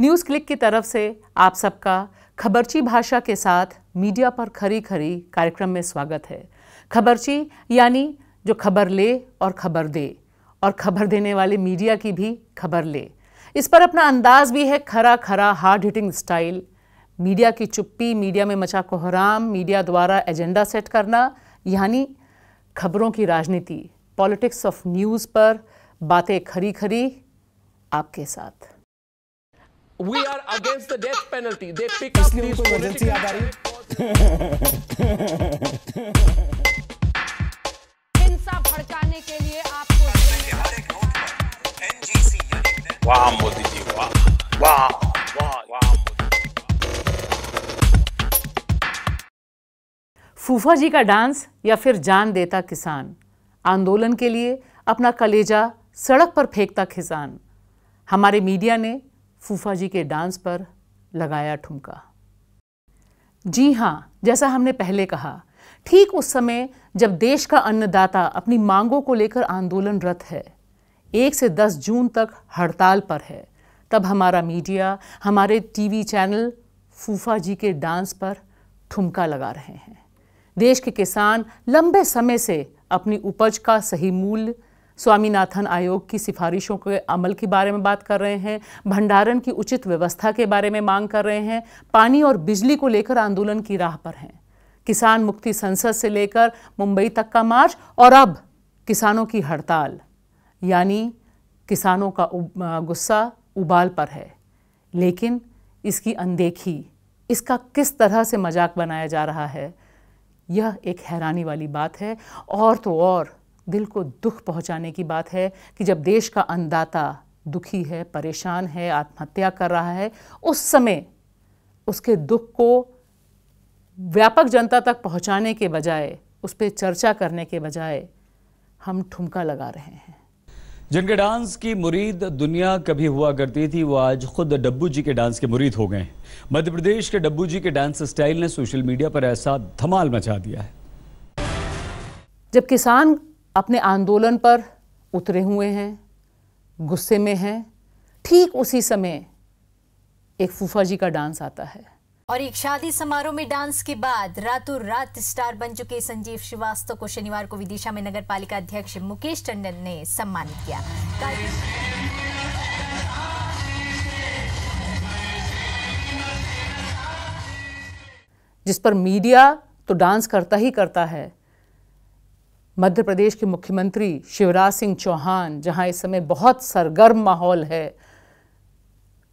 News click की तरफ से आप सबका खबरची भाषा के साथ मीडिया पर खरी खरी कार्यक्रम में स्वागत है खबरची यानी जो खबर ले और खबर दे और खबर देने वाले मीडिया की भी खबर ले इस पर अपना अंदाज भी है खरा खरा हार्ड हिटिंग स्टाइल मीडिया की चुप्पी मीडिया में मचा कोहराम मीडिया द्वारा एजेंडा सेट करना यानी खबरों की राजनीति पॉलिटिक्स ऑफ न्यूज़ पर बातें खरी खरी आपके साथ we are against the death penalty. They pick up this these political... हिंसा भड़काने के लिए आपको वाह Modi wah modi ji wah wah फूफा जी का डांस या फिर जान देता किसान आंदोलन के लिए अपना कलेजा सड़क पर फेंकता किसान हमारे मीडिया ने फूफा जी के डांस पर लगाया ठुमका जी हाँ जैसा हमने पहले कहा ठीक उस समय जब देश का अन्नदाता अपनी मांगों को लेकर आंदोलनरत है एक से दस जून तक हड़ताल पर है तब हमारा मीडिया हमारे टीवी चैनल फूफा जी के डांस पर ठुमका लगा रहे हैं देश के किसान लंबे समय से अपनी उपज का सही मूल्य स्वामीनाथन आयोग की सिफारिशों के अमल के बारे में बात कर रहे हैं भंडारण की उचित व्यवस्था के बारे में मांग कर रहे हैं पानी और बिजली को लेकर आंदोलन की राह पर हैं किसान मुक्ति संसद से लेकर मुंबई तक का मार्च और अब किसानों की हड़ताल यानी किसानों का गुस्सा उबाल पर है लेकिन इसकी अनदेखी इसका किस तरह से मजाक बनाया जा रहा है यह एक हैरानी वाली बात है और तो और दिल को दुख पहुंचाने की बात है कि जब देश का अन्नदाता दुखी है परेशान है आत्महत्या कर रहा है उस समय उसके दुख को व्यापक जनता तक पहुंचाने के बजाय उस पर चर्चा करने के बजाय हम ठुमका लगा रहे हैं जिनके डांस की मुरीद दुनिया कभी हुआ करती थी वो आज खुद डब्बू जी के डांस के मुरीद हो गए मध्य प्रदेश के डब्बू जी के डांस स्टाइल ने सोशल मीडिया पर ऐसा धमाल मचा दिया है जब किसान अपने आंदोलन पर उतरे हुए हैं गुस्से में हैं ठीक उसी समय एक फूफा जी का डांस आता है और एक शादी समारोह में डांस के बाद रातों रात स्टार बन चुके संजीव श्रीवास्तव को शनिवार को विदिशा में नगर पालिका अध्यक्ष मुकेश टंडन ने सम्मानित किया जिस पर मीडिया तो डांस करता ही करता है मध्य प्रदेश के मुख्यमंत्री शिवराज सिंह चौहान जहां इस समय बहुत सरगर्म माहौल है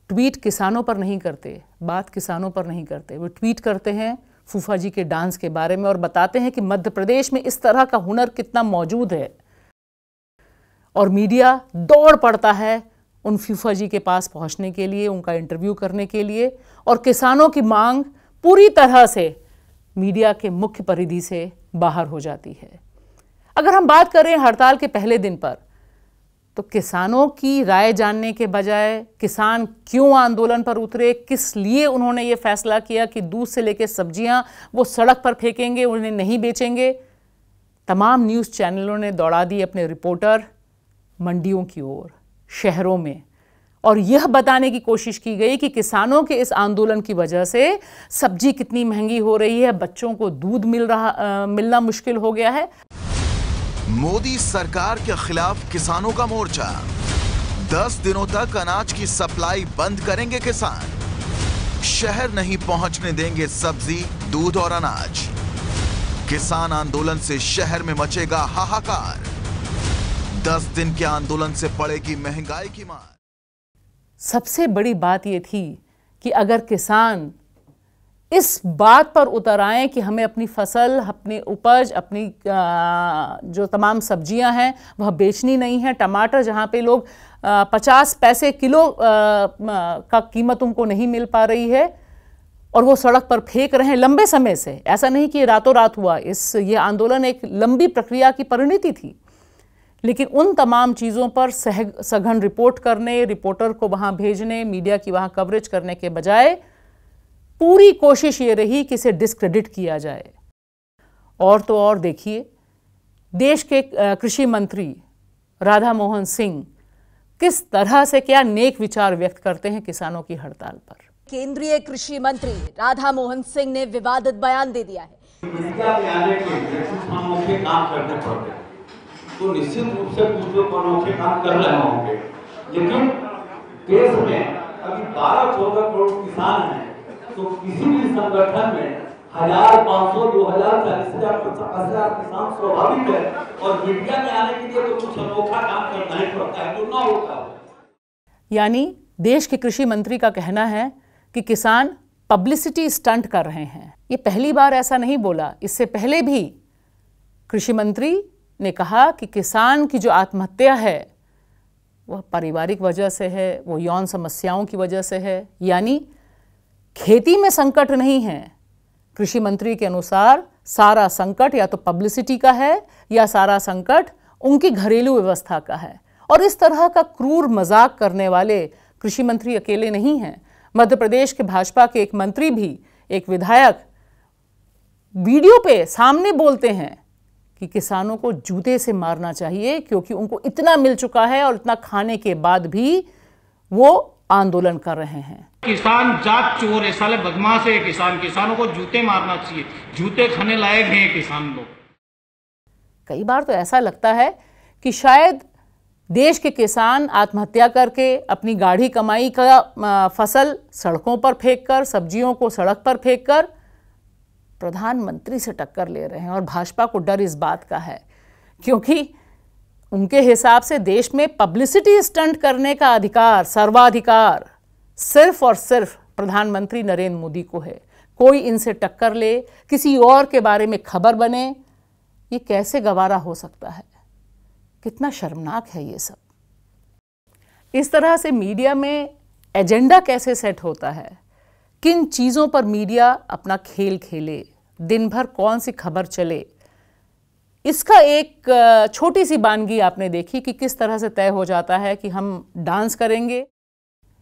ट्वीट किसानों पर नहीं करते बात किसानों पर नहीं करते वो ट्वीट करते हैं फूफा जी के डांस के बारे में और बताते हैं कि मध्य प्रदेश में इस तरह का हुनर कितना मौजूद है और मीडिया दौड़ पड़ता है उन फूफा जी के पास पहुंचने के लिए उनका इंटरव्यू करने के लिए और किसानों की मांग पूरी तरह से मीडिया के मुख्य परिधि से बाहर हो जाती है अगर हम बात करें हड़ताल के पहले दिन पर तो किसानों की राय जानने के बजाय किसान क्यों आंदोलन पर उतरे किस लिए उन्होंने ये फैसला किया कि दूध से लेकर सब्जियां वो सड़क पर फेंकेंगे उन्हें नहीं बेचेंगे तमाम न्यूज़ चैनलों ने दौड़ा दी अपने रिपोर्टर मंडियों की ओर शहरों में और यह बताने की कोशिश की गई कि किसानों के इस आंदोलन की वजह से सब्जी कितनी महंगी हो रही है बच्चों को दूध मिल रहा आ, मिलना मुश्किल हो गया है मोदी सरकार के खिलाफ किसानों का मोर्चा दस दिनों तक अनाज की सप्लाई बंद करेंगे किसान शहर नहीं पहुंचने देंगे सब्जी दूध और अनाज किसान आंदोलन से शहर में मचेगा हाहाकार दस दिन के आंदोलन से पड़ेगी महंगाई की मार सबसे बड़ी बात यह थी कि अगर किसान इस बात पर उतर आएँ कि हमें अपनी फसल अपनी उपज अपनी जो तमाम सब्जियां हैं वह बेचनी नहीं है टमाटर जहां पे लोग पचास पैसे किलो का कीमत उनको नहीं मिल पा रही है और वो सड़क पर फेंक रहे हैं लंबे समय से ऐसा नहीं कि रातों रात हुआ इस ये आंदोलन एक लंबी प्रक्रिया की परिणति थी लेकिन उन तमाम चीज़ों पर सह सघन रिपोर्ट करने रिपोर्टर को वहाँ भेजने मीडिया की वहाँ कवरेज करने के बजाय पूरी कोशिश ये रही कि इसे डिस्क्रेडिट किया जाए और तो और देखिए देश के कृषि मंत्री राधा मोहन सिंह किस तरह से क्या नेक विचार व्यक्त करते हैं किसानों की हड़ताल पर केंद्रीय कृषि मंत्री राधा मोहन सिंह ने विवादित बयान दे दिया है तो निश्चित रूप से कुछ लोग अनोखे काम कर रहे होंगे लेकिन देश में अभी बारह चौदह करोड़ किसान हैं तो किसी भी संगठन में हजार पाँच सौ दो हजार चालीस हजार पचास हजार किसान स्वाभाविक है और मीडिया में आने के लिए तो कुछ अनोखा काम करना ही पड़ता है तो ना होता यानी देश के कृषि मंत्री का कहना है कि किसान पब्लिसिटी स्टंट कर रहे हैं ये पहली बार ऐसा नहीं बोला इससे पहले भी कृषि मंत्री ने कहा कि किसान की जो आत्महत्या है वह पारिवारिक वजह से है वो यौन समस्याओं की वजह से है यानी खेती में संकट नहीं है कृषि मंत्री के अनुसार सारा संकट या तो पब्लिसिटी का है या सारा संकट उनकी घरेलू व्यवस्था का है और इस तरह का क्रूर मजाक करने वाले कृषि मंत्री अकेले नहीं हैं मध्य प्रदेश के भाजपा के एक मंत्री भी एक विधायक वीडियो पे सामने बोलते हैं कि किसानों को जूते से मारना चाहिए क्योंकि उनको इतना मिल चुका है और इतना खाने के बाद भी वो आंदोलन कर रहे हैं किसान जात चोर है साले बदमाश है किसान किसानों को जूते मारना चाहिए जूते खाने लायक हैं किसान लोग कई बार तो ऐसा लगता है कि शायद देश के किसान आत्महत्या करके अपनी गाढ़ी कमाई का फसल सड़कों पर फेंक कर सब्जियों को सड़क पर फेंक कर प्रधानमंत्री से टक्कर ले रहे हैं और भाजपा को डर इस बात का है क्योंकि उनके हिसाब से देश में पब्लिसिटी स्टंट करने का अधिकार सर्वाधिकार सिर्फ और सिर्फ प्रधानमंत्री नरेंद्र मोदी को है कोई इनसे टक्कर ले किसी और के बारे में खबर बने ये कैसे गवारा हो सकता है कितना शर्मनाक है ये सब इस तरह से मीडिया में एजेंडा कैसे सेट होता है किन चीज़ों पर मीडिया अपना खेल खेले दिन भर कौन सी खबर चले इसका एक छोटी सी बानगी आपने देखी कि किस तरह से तय हो जाता है कि हम डांस करेंगे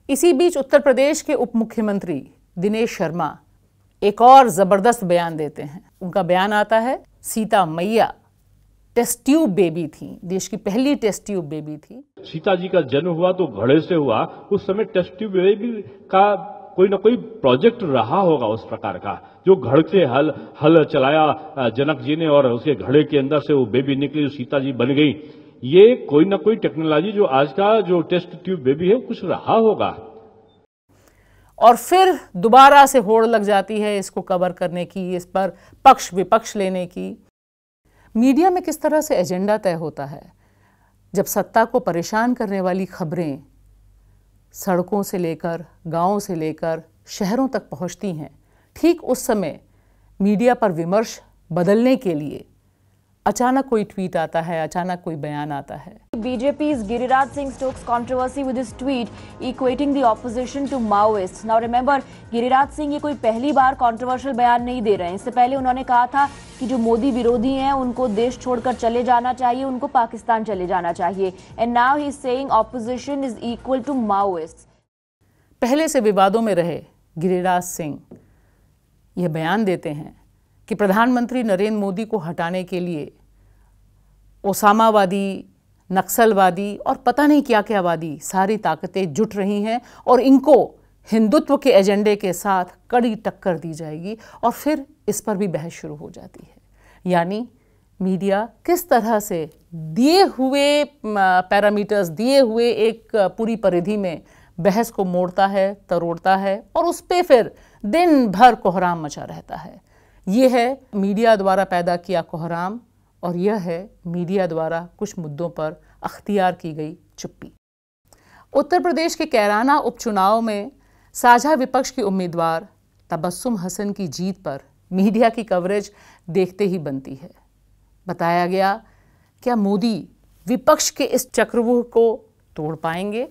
इसी बीच उत्तर प्रदेश के उप मुख्यमंत्री दिनेश शर्मा एक और ज़बरदस्त बयान देते हैं उनका बयान आता है सीता मैया टेस्ट ट्यूब बेबी थी देश की पहली टेस्ट ट्यूब बेबी थी सीता जी का जन्म हुआ तो घड़े से हुआ उस समय टेस्ट ट्यूब बेबी का कोई ना कोई प्रोजेक्ट रहा होगा उस प्रकार का जो घड़ से हल हल चलाया जनक जी ने और उसके घड़े के अंदर से वो बेबी निकली सीता जी बन गई ये कोई ना कोई टेक्नोलॉजी जो आज का जो टेस्ट ट्यूब बेबी है कुछ रहा होगा और फिर दोबारा से होड़ लग जाती है इसको कवर करने की इस पर पक्ष विपक्ष लेने की मीडिया में किस तरह से एजेंडा तय होता है जब सत्ता को परेशान करने वाली खबरें सड़कों से लेकर गांवों से लेकर शहरों तक पहुंचती हैं ठीक उस समय मीडिया पर विमर्श बदलने के लिए अचानक कोई ट्वीट आता है अचानक कोई बयान आता है BJP's Giriraj Singh stokes controversy with his tweet equating the opposition to Maoists. Now remember, Giriraj Singh ये कोई पहली बार controversial बयान नहीं दे रहे हैं इससे पहले उन्होंने कहा था कि जो मोदी विरोधी हैं उनको देश छोड़कर चले जाना चाहिए उनको पाकिस्तान चले जाना चाहिए and now he saying opposition is equal to Maoist पहले से विवादों में रहे गिरिराज सिंह यह बयान देते हैं कि प्रधानमंत्री नरेंद्र मोदी को हटाने के लिए ओसामावादी नक्सलवादी और पता नहीं क्या क्या वादी सारी ताकतें जुट रही हैं और इनको हिंदुत्व के एजेंडे के साथ कड़ी टक्कर दी जाएगी और फिर इस पर भी बहस शुरू हो जाती है यानी मीडिया किस तरह से दिए हुए पैरामीटर्स दिए हुए एक पूरी परिधि में बहस को मोड़ता है तरोड़ता है और उस पर फिर दिन भर कोहराम मचा रहता है ये है मीडिया द्वारा पैदा किया कोहराम और यह है मीडिया द्वारा कुछ मुद्दों पर अख्तियार की गई चुप्पी उत्तर प्रदेश के कैराना उपचुनाव में साझा विपक्ष की उम्मीदवार तबस्सुम हसन की जीत पर मीडिया की कवरेज देखते ही बनती है बताया गया क्या मोदी विपक्ष के इस चक्रव्यूह को तोड़ पाएंगे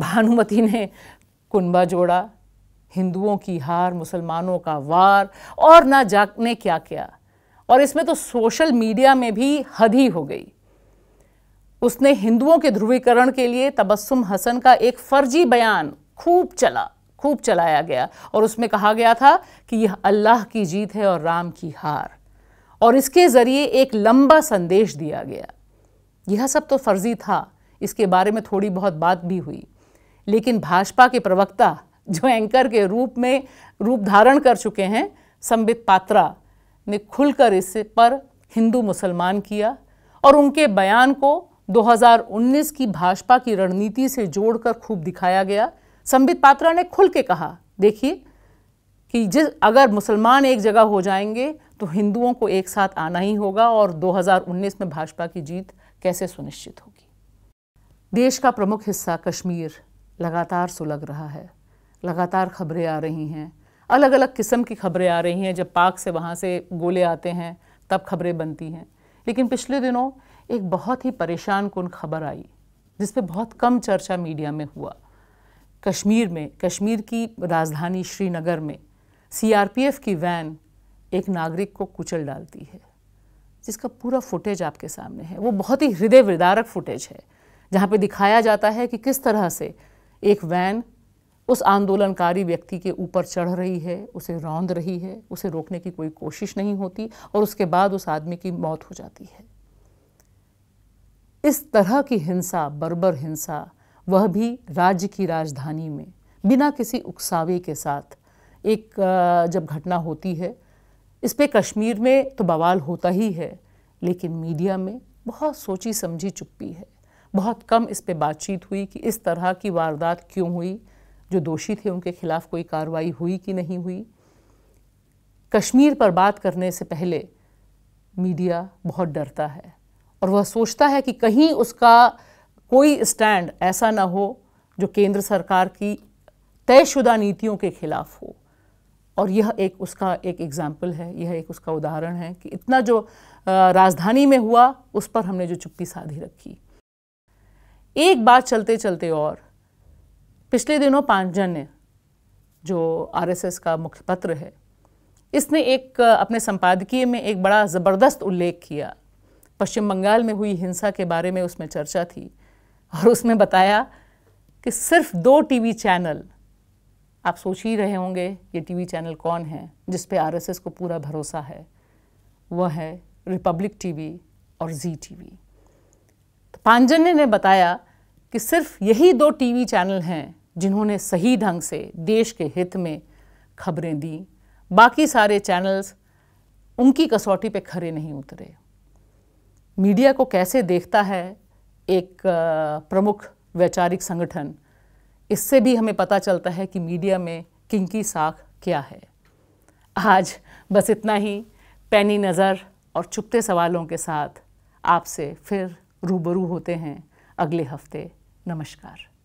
भानुमति ने कुंबा जोड़ा हिंदुओं की हार मुसलमानों का वार और ना जाने क्या क्या और इसमें तो सोशल मीडिया में भी हद ही हो गई उसने हिंदुओं के ध्रुवीकरण के लिए तबस्सुम हसन का एक फर्जी बयान खूब चला खूब चलाया गया और उसमें कहा गया था कि यह अल्लाह की जीत है और राम की हार और इसके ज़रिए एक लंबा संदेश दिया गया यह सब तो फर्जी था इसके बारे में थोड़ी बहुत बात भी हुई लेकिन भाजपा के प्रवक्ता जो एंकर के रूप में रूप धारण कर चुके हैं संबित पात्रा ने खुलकर इस पर हिंदू मुसलमान किया और उनके बयान को 2019 की भाजपा की रणनीति से जोड़कर खूब दिखाया गया संबित पात्रा ने खुल के कहा देखिए कि जिस अगर मुसलमान एक जगह हो जाएंगे तो हिंदुओं को एक साथ आना ही होगा और 2019 में भाजपा की जीत कैसे सुनिश्चित होगी देश का प्रमुख हिस्सा कश्मीर लगातार सुलग रहा है लगातार खबरें आ रही हैं अलग अलग किस्म की खबरें आ रही हैं जब पाक से वहाँ से गोले आते हैं तब खबरें बनती हैं लेकिन पिछले दिनों एक बहुत ही परेशान कन खबर आई जिस पर बहुत कम चर्चा मीडिया में हुआ कश्मीर में कश्मीर की राजधानी श्रीनगर में सीआरपीएफ की वैन एक नागरिक को कुचल डालती है जिसका पूरा फुटेज आपके सामने है वो बहुत ही हृदय विदारक फुटेज है जहाँ पे दिखाया जाता है कि किस तरह से एक वैन उस आंदोलनकारी व्यक्ति के ऊपर चढ़ रही है उसे रौंद रही है उसे रोकने की कोई कोशिश नहीं होती और उसके बाद उस आदमी की मौत हो जाती है इस तरह की हिंसा बर्बर हिंसा वह भी राज्य की राजधानी में बिना किसी उकसावे के साथ एक जब घटना होती है इस पे कश्मीर में तो बवाल होता ही है लेकिन मीडिया में बहुत सोची समझी चुप्पी है बहुत कम इस पे बातचीत हुई कि इस तरह की वारदात क्यों हुई जो दोषी थे उनके खिलाफ कोई कार्रवाई हुई कि नहीं हुई कश्मीर पर बात करने से पहले मीडिया बहुत डरता है और वह सोचता है कि कहीं उसका कोई स्टैंड ऐसा ना हो जो केंद्र सरकार की तयशुदा नीतियों के खिलाफ हो और यह एक उसका एक एग्ज़ाम्पल है यह एक उसका उदाहरण है कि इतना जो राजधानी में हुआ उस पर हमने जो चुप्पी साधी रखी एक बात चलते चलते और पिछले दिनों पांचजन ने जो आरएसएस का मुख्य पत्र है इसने एक अपने संपादकीय में एक बड़ा ज़बरदस्त उल्लेख किया पश्चिम बंगाल में हुई हिंसा के बारे में उसमें चर्चा थी और उसमें बताया कि सिर्फ दो टीवी चैनल आप सोच ही रहे होंगे ये टीवी चैनल कौन है जिस पे आरएसएस को पूरा भरोसा है वह है रिपब्लिक टीवी और जी टीवी तो पांजन्य ने बताया कि सिर्फ यही दो टीवी चैनल हैं जिन्होंने सही ढंग से देश के हित में खबरें दी बाकी सारे चैनल्स उनकी कसौटी पे खरे नहीं उतरे मीडिया को कैसे देखता है एक प्रमुख वैचारिक संगठन इससे भी हमें पता चलता है कि मीडिया में किनकी साख क्या है आज बस इतना ही पैनी नज़र और चुपते सवालों के साथ आपसे फिर रूबरू होते हैं अगले हफ्ते नमस्कार